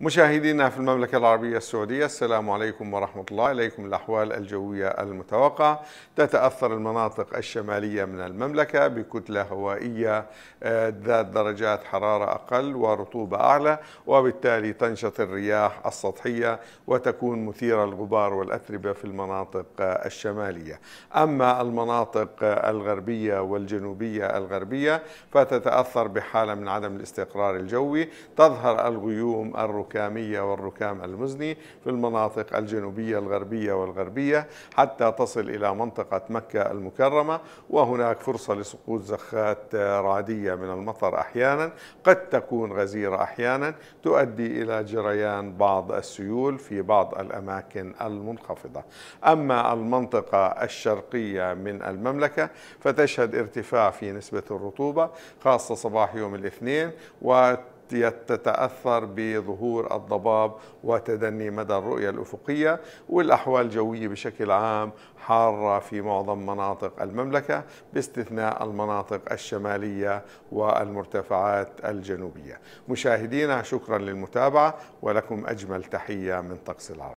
مشاهدينا في المملكة العربية السعودية السلام عليكم ورحمة الله إليكم الأحوال الجوية المتوقعة تتأثر المناطق الشمالية من المملكة بكتلة هوائية آه، ذات درجات حرارة أقل ورطوبة أعلى وبالتالي تنشط الرياح السطحية وتكون مثيرة الغبار والأتربة في المناطق الشمالية أما المناطق الغربية والجنوبية الغربية فتتأثر بحالة من عدم الاستقرار الجوي تظهر الغيوم الركوب الركامية والركام المزني في المناطق الجنوبية الغربية والغربية حتى تصل إلى منطقة مكة المكرمة وهناك فرصة لسقوط زخات رعدية من المطر أحيانا قد تكون غزيرة أحيانا تؤدي إلى جريان بعض السيول في بعض الأماكن المنخفضة أما المنطقة الشرقية من المملكة فتشهد ارتفاع في نسبة الرطوبة خاصة صباح يوم الاثنين و تتأثر بظهور الضباب وتدني مدى الرؤية الأفقية والأحوال الجوية بشكل عام حارة في معظم مناطق المملكة باستثناء المناطق الشمالية والمرتفعات الجنوبية مشاهدينا شكرا للمتابعة ولكم أجمل تحية من طقس العرب